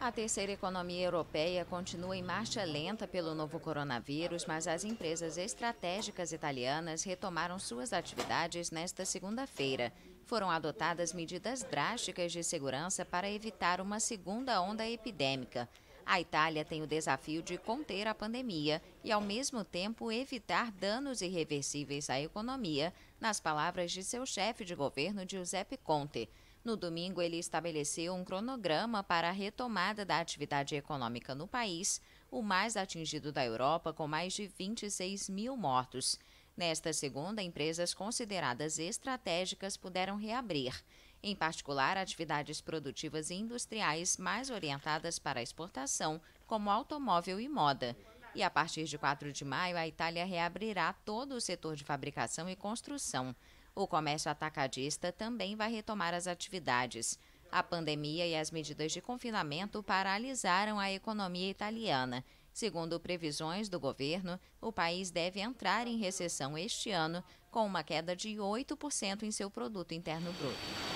A terceira economia europeia continua em marcha lenta pelo novo coronavírus, mas as empresas estratégicas italianas retomaram suas atividades nesta segunda-feira. Foram adotadas medidas drásticas de segurança para evitar uma segunda onda epidêmica. A Itália tem o desafio de conter a pandemia e, ao mesmo tempo, evitar danos irreversíveis à economia, nas palavras de seu chefe de governo, Giuseppe Conte. No domingo, ele estabeleceu um cronograma para a retomada da atividade econômica no país, o mais atingido da Europa, com mais de 26 mil mortos. Nesta segunda, empresas consideradas estratégicas puderam reabrir, em particular atividades produtivas e industriais mais orientadas para a exportação, como automóvel e moda. E a partir de 4 de maio, a Itália reabrirá todo o setor de fabricação e construção. O comércio atacadista também vai retomar as atividades. A pandemia e as medidas de confinamento paralisaram a economia italiana. Segundo previsões do governo, o país deve entrar em recessão este ano, com uma queda de 8% em seu produto interno bruto.